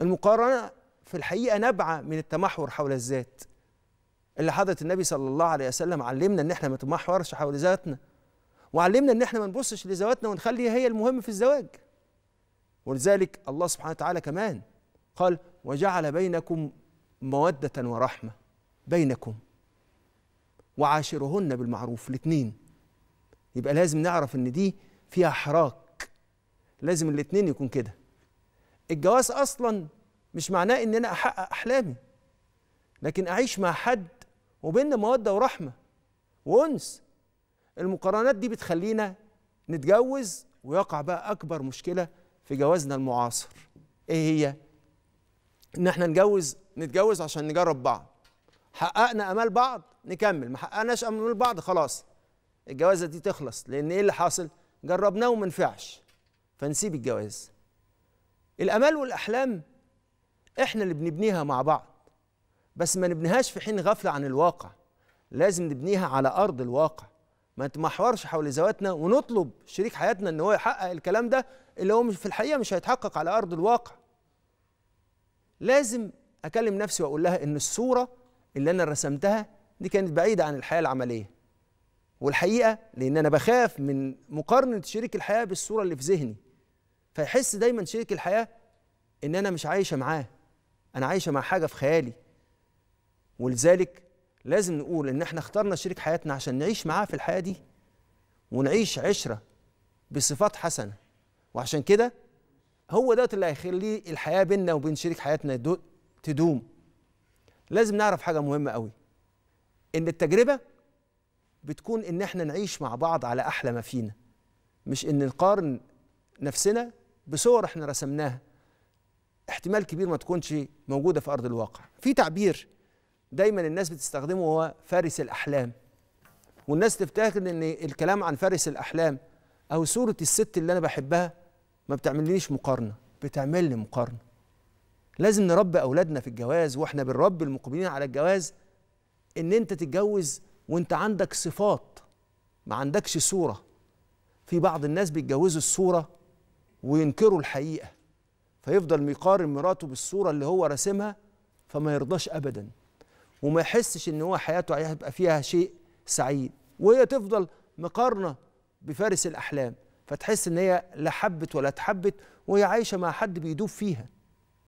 المقارنة في الحقيقة نبعة من التمحور حول الذات اللي حضرة النبي صلى الله عليه وسلم علمنا ان احنا ما نتمحورش حول ذاتنا وعلمنا ان احنا ما نبصش لذواتنا ونخلي هي المهم في الزواج ولذلك الله سبحانه وتعالى كمان قال وجعل بينكم مودة ورحمة بينكم وعاشرهن بالمعروف الاثنين يبقى لازم نعرف ان دي فيها حراك لازم الاثنين يكون كده الجواز اصلا مش معناه ان انا احقق احلامي لكن اعيش مع حد وبيننا موده ورحمه وانس المقارنات دي بتخلينا نتجوز ويقع بقى اكبر مشكله في جوازنا المعاصر ايه هي ان احنا نجوز نتجوز عشان نجرب بعض حققنا امال بعض نكمل ما حققناش امال بعض خلاص الجوازه دي تخلص لان ايه اللي حاصل جربناه وما نفعش فنسيب الجواز الامال والاحلام احنا اللي بنبنيها مع بعض بس ما نبنيهاش في حين غفله عن الواقع لازم نبنيها على ارض الواقع ما نتمحورش حول ذواتنا ونطلب شريك حياتنا ان هو يحقق الكلام ده اللي هو في الحقيقه مش هيتحقق على ارض الواقع لازم اكلم نفسي واقول لها ان الصوره اللي انا رسمتها دي كانت بعيده عن الحياه العمليه والحقيقه لان انا بخاف من مقارنه شريك الحياه بالصوره اللي في ذهني فيحس دايما شريك الحياه ان انا مش عايشه معاه انا عايشه مع حاجه في خيالي ولذلك لازم نقول ان احنا اخترنا شريك حياتنا عشان نعيش معاه في الحياه دي ونعيش عشره بصفات حسنه وعشان كده هو دوت اللي هيخلي الحياه بيننا وبين شريك حياتنا تدوم لازم نعرف حاجه مهمه قوي ان التجربه بتكون ان احنا نعيش مع بعض على احلى ما فينا مش ان نقارن نفسنا بصور احنا رسمناها احتمال كبير ما تكونش موجوده في ارض الواقع في تعبير دايما الناس بتستخدمه هو فارس الاحلام والناس تفتكر ان الكلام عن فارس الاحلام او صوره الست اللي انا بحبها ما بتعملنيش مقارنه بتعمل لي مقارنه لازم نربي اولادنا في الجواز واحنا بنربي المقبلين على الجواز ان انت تتجوز وانت عندك صفات ما عندكش صوره في بعض الناس بيتجوزوا الصوره وينكروا الحقيقه فيفضل يقارن مراته بالصوره اللي هو راسمها فما يرضاش ابدا وما يحسش ان هو حياته هيبقى فيها شيء سعيد وهي تفضل مقارنه بفارس الاحلام فتحس ان هي لا حبت ولا اتحبت وهي عايشه مع حد بيدوب فيها